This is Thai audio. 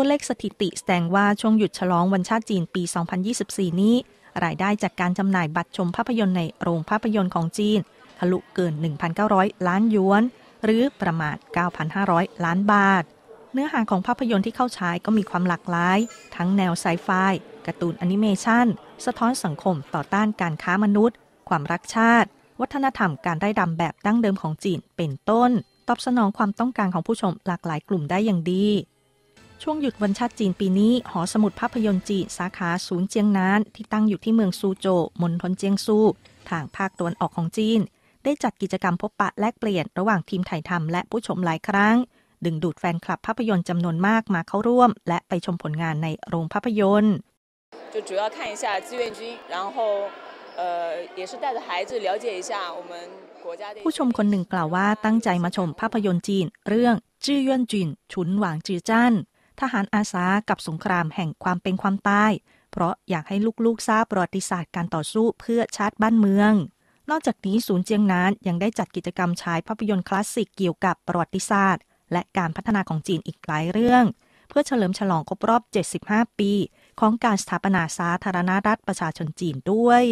ตัวเลขสถิติแสดงว่าช่วงหยุดฉลองวันชาติจีนปี 2024 นี้ รายได้จากการจำหน่ายบัตรชมภาพยนตร์ในโรงภาพยนตร์ของจีนทะลุเกิน 1,900 ล้านหยวน หรือประมาณ 9,500 ล้านบาท เนื้อหาของภาพยนตร์ที่เข้าฉายก็มีความหลากหลาย ทั้งแนวไซไฟการ์ตูนแอนิเมชันสะท้อนสังคมต่อต้านการค้ามนุษย์ ความรักชาติ วัฒนธรรมการได้ดำแบบดั้งเดิมของจีนเป็นต้นตอบสนองความต้องการของผู้ชมหลากหลายกลุ่มได้อย่างดีช่วงหยุดวันชาติจีนปีนี้ หอสมุดภาพยนตร์จีน สาขาศูนย์เจียงนาน ที่ตั้งอยู่ที่เมืองซูโจมณฑลเจียงซู ทางภาคตะวันออกของจีน ได้จัดกิจกรรมพบปะแลกเปลี่ยน ระหว่างทีมถ่ายทำและผู้ชมหลายครั้ง ดึงดูดแฟนคลับภาพยนตร์จำนวนมากมาเข้าร่วม และไปชมผลงานในโรงภาพยนตร์就主要看一下志愿军，然后呃也是带着孩子了解一下我们国家的。ผู้ชมคนหนึ่งกล่าวว่าตั้งใจมาชมภาพยนตร์จีน เรื่องจื้อเย่นจีนฉุนหวางจือจ้านทหารอาสากับสงครามแห่งความเป็นความตาย เพราะอยากให้ลูกๆทราบประวัติศาสตร์การต่อสู้เพื่อชาติบ้านเมือง นอกจากนี้ศูนย์เจียงนาน ยังได้จัดกิจกรรมฉายภาพยนตร์คลาสสิกเกี่ยวกับประวัติศาสตร์ และการพัฒนาของจีนอีกหลายเรื่อง เพื่อเฉลิมฉลองครบรอบ 75 ปี ของการสถาปนาสาธารณรัฐประชาชนจีนด้วย